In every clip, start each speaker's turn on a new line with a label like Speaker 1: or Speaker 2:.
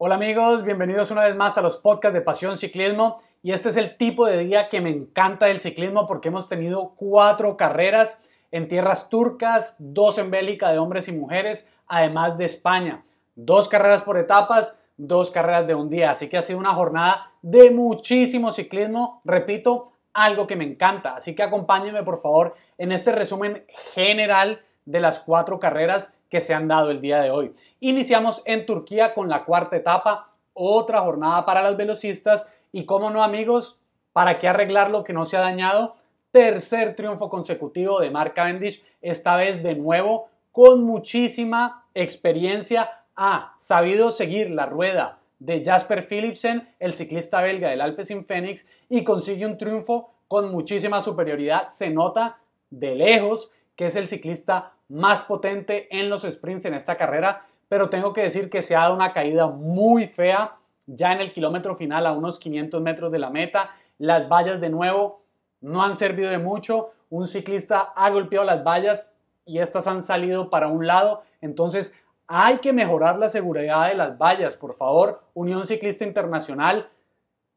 Speaker 1: Hola amigos, bienvenidos una vez más a los podcasts de Pasión Ciclismo y este es el tipo de día que me encanta del ciclismo porque hemos tenido cuatro carreras en tierras turcas, dos en Bélgica de hombres y mujeres, además de España. Dos carreras por etapas, dos carreras de un día, así que ha sido una jornada de muchísimo ciclismo, repito, algo que me encanta, así que acompáñenme por favor en este resumen general de las cuatro carreras que se han dado el día de hoy. Iniciamos en Turquía con la cuarta etapa, otra jornada para las velocistas y como no amigos, ¿para que arreglar lo que no se ha dañado? Tercer triunfo consecutivo de Mark Cavendish, esta vez de nuevo con muchísima experiencia, ha sabido seguir la rueda de Jasper Philipsen, el ciclista belga del Alpes Alpecin Phoenix, y consigue un triunfo con muchísima superioridad, se nota de lejos que es el ciclista más potente en los sprints en esta carrera, pero tengo que decir que se ha dado una caída muy fea ya en el kilómetro final a unos 500 metros de la meta. Las vallas de nuevo no han servido de mucho. Un ciclista ha golpeado las vallas y estas han salido para un lado. Entonces hay que mejorar la seguridad de las vallas, por favor. Unión Ciclista Internacional,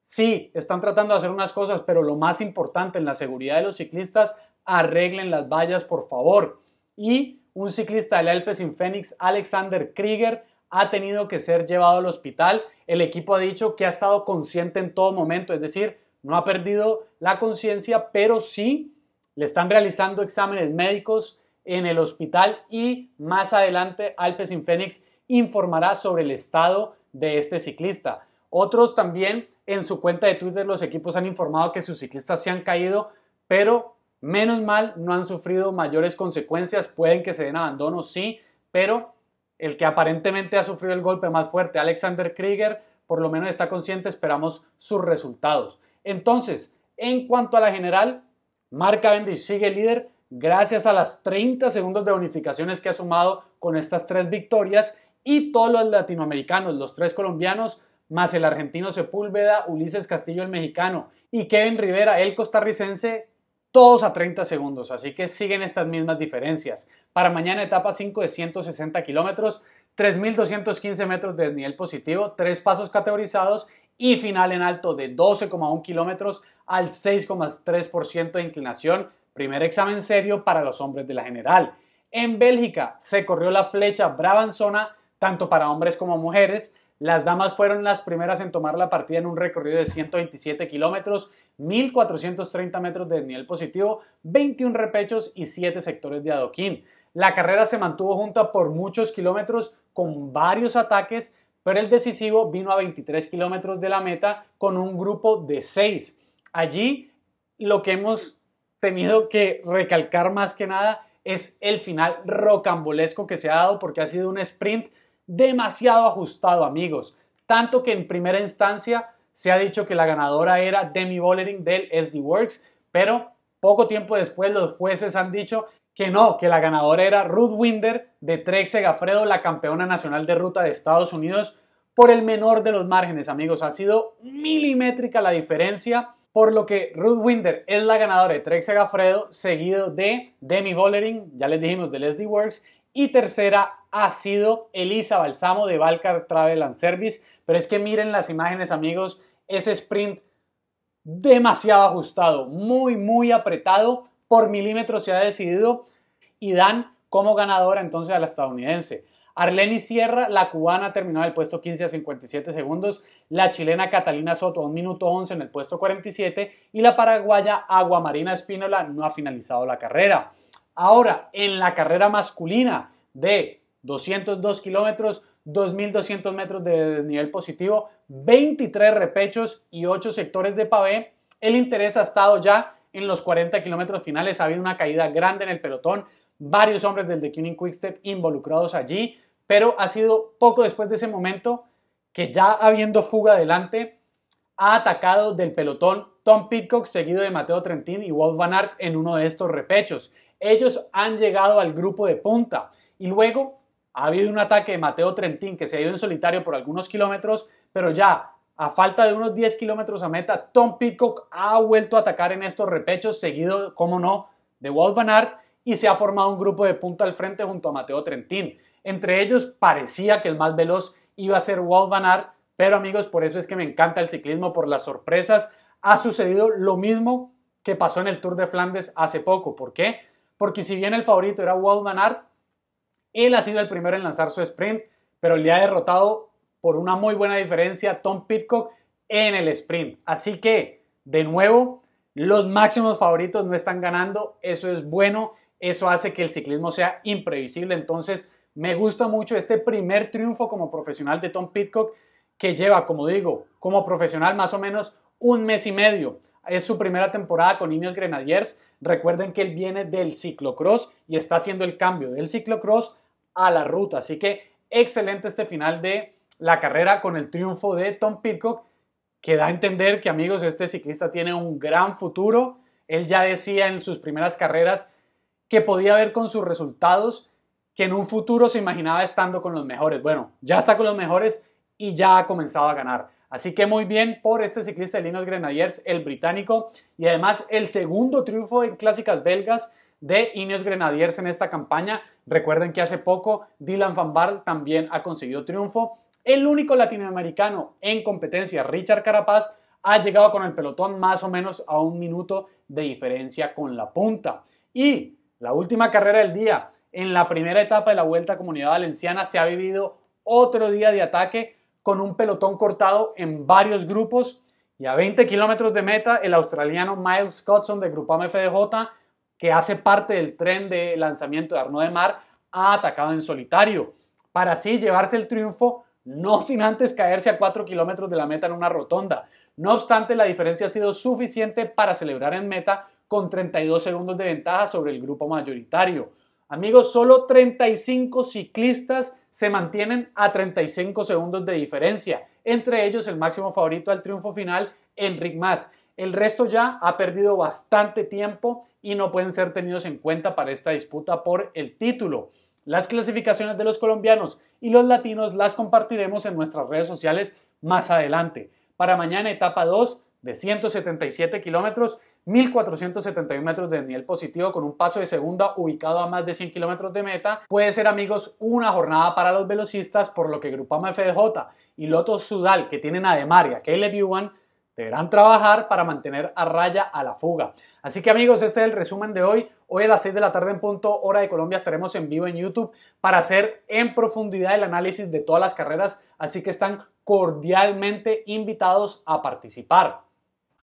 Speaker 1: sí, están tratando de hacer unas cosas, pero lo más importante en la seguridad de los ciclistas arreglen las vallas, por favor. Y un ciclista del Sin Fénix, Alexander Krieger, ha tenido que ser llevado al hospital. El equipo ha dicho que ha estado consciente en todo momento, es decir, no ha perdido la conciencia, pero sí le están realizando exámenes médicos en el hospital y más adelante sin Fénix informará sobre el estado de este ciclista. Otros también en su cuenta de Twitter los equipos han informado que sus ciclistas se han caído, pero Menos mal, no han sufrido mayores consecuencias, pueden que se den abandono, sí, pero el que aparentemente ha sufrido el golpe más fuerte, Alexander Krieger, por lo menos está consciente, esperamos sus resultados. Entonces, en cuanto a la general, Mark Cavendish sigue líder gracias a las 30 segundos de unificaciones que ha sumado con estas tres victorias y todos los latinoamericanos, los tres colombianos, más el argentino Sepúlveda, Ulises Castillo el mexicano y Kevin Rivera, el costarricense, todos a 30 segundos, así que siguen estas mismas diferencias. Para mañana etapa 5 de 160 kilómetros, 3.215 metros de desnivel positivo, tres pasos categorizados y final en alto de 12,1 kilómetros al 6,3% de inclinación, primer examen serio para los hombres de la general. En Bélgica se corrió la flecha Brabanzona tanto para hombres como mujeres, las damas fueron las primeras en tomar la partida en un recorrido de 127 kilómetros, 1.430 metros de nivel positivo, 21 repechos y 7 sectores de adoquín. La carrera se mantuvo junta por muchos kilómetros con varios ataques, pero el decisivo vino a 23 kilómetros de la meta con un grupo de 6. Allí lo que hemos tenido que recalcar más que nada es el final rocambolesco que se ha dado porque ha sido un sprint demasiado ajustado, amigos. Tanto que en primera instancia se ha dicho que la ganadora era Demi Bollering del SD Works, pero poco tiempo después los jueces han dicho que no, que la ganadora era Ruth Winder de Trek Segafredo, la campeona nacional de ruta de Estados Unidos, por el menor de los márgenes, amigos. Ha sido milimétrica la diferencia, por lo que Ruth Winder es la ganadora de Trek Segafredo, seguido de Demi Bollering, ya les dijimos del SD Works, y tercera ha sido Elisa Balsamo de Valcar Travel and Service. Pero es que miren las imágenes, amigos, ese sprint demasiado ajustado, muy, muy apretado, por milímetros se ha decidido y dan como ganadora entonces a la estadounidense. Arleni Sierra, la cubana, terminó en el puesto 15 a 57 segundos, la chilena Catalina Soto un minuto 11 en el puesto 47 y la paraguaya Aguamarina Espínola no ha finalizado la carrera. Ahora, en la carrera masculina de 202 kilómetros, 2.200 metros de desnivel positivo, 23 repechos y 8 sectores de pavé, el interés ha estado ya en los 40 kilómetros finales, ha habido una caída grande en el pelotón, varios hombres del The Quick Quickstep involucrados allí, pero ha sido poco después de ese momento que ya habiendo fuga adelante, ha atacado del pelotón Tom Pitcock, seguido de Mateo Trentin y Wolf Van Aert en uno de estos repechos ellos han llegado al grupo de punta. Y luego ha habido un ataque de Mateo Trentín que se ha ido en solitario por algunos kilómetros, pero ya a falta de unos 10 kilómetros a meta, Tom Peacock ha vuelto a atacar en estos repechos, seguido, como no, de Wolf Van Aert, y se ha formado un grupo de punta al frente junto a Mateo Trentín. Entre ellos parecía que el más veloz iba a ser Wolf Van Aert, pero amigos, por eso es que me encanta el ciclismo, por las sorpresas. Ha sucedido lo mismo que pasó en el Tour de Flandes hace poco. ¿Por qué? porque si bien el favorito era Wout Van Aert, él ha sido el primero en lanzar su sprint, pero le ha derrotado por una muy buena diferencia Tom Pitcock en el sprint. Así que, de nuevo, los máximos favoritos no están ganando, eso es bueno, eso hace que el ciclismo sea imprevisible, entonces me gusta mucho este primer triunfo como profesional de Tom Pitcock, que lleva, como digo, como profesional más o menos un mes y medio. Es su primera temporada con Ineos Grenadiers. Recuerden que él viene del ciclocross y está haciendo el cambio del ciclocross a la ruta. Así que excelente este final de la carrera con el triunfo de Tom Pilcock que da a entender que amigos, este ciclista tiene un gran futuro. Él ya decía en sus primeras carreras que podía ver con sus resultados que en un futuro se imaginaba estando con los mejores. Bueno, ya está con los mejores y ya ha comenzado a ganar. Así que muy bien por este ciclista de Ineos Grenadiers, el británico, y además el segundo triunfo en clásicas belgas de Ineos Grenadiers en esta campaña. Recuerden que hace poco Dylan Van Barl también ha conseguido triunfo. El único latinoamericano en competencia, Richard Carapaz, ha llegado con el pelotón más o menos a un minuto de diferencia con la punta. Y la última carrera del día, en la primera etapa de la Vuelta a Comunidad Valenciana, se ha vivido otro día de ataque con un pelotón cortado en varios grupos y a 20 kilómetros de meta el australiano Miles Scottson de grupo FDJ, que hace parte del tren de lanzamiento de Arnaud de Mar, ha atacado en solitario, para así llevarse el triunfo, no sin antes caerse a 4 kilómetros de la meta en una rotonda. No obstante, la diferencia ha sido suficiente para celebrar en meta con 32 segundos de ventaja sobre el grupo mayoritario. Amigos, solo 35 ciclistas se mantienen a 35 segundos de diferencia, entre ellos el máximo favorito al triunfo final, Enric Mas. El resto ya ha perdido bastante tiempo y no pueden ser tenidos en cuenta para esta disputa por el título. Las clasificaciones de los colombianos y los latinos las compartiremos en nuestras redes sociales más adelante. Para mañana etapa 2 de 177 kilómetros 1.471 metros de nivel positivo con un paso de segunda ubicado a más de 100 kilómetros de meta. Puede ser, amigos, una jornada para los velocistas, por lo que Grupama FDJ y Loto Sudal, que tienen a Demaria, le Ewan, deberán trabajar para mantener a raya a la fuga. Así que amigos, este es el resumen de hoy. Hoy a las 6 de la tarde en punto, hora de Colombia, estaremos en vivo en YouTube para hacer en profundidad el análisis de todas las carreras. Así que están cordialmente invitados a participar.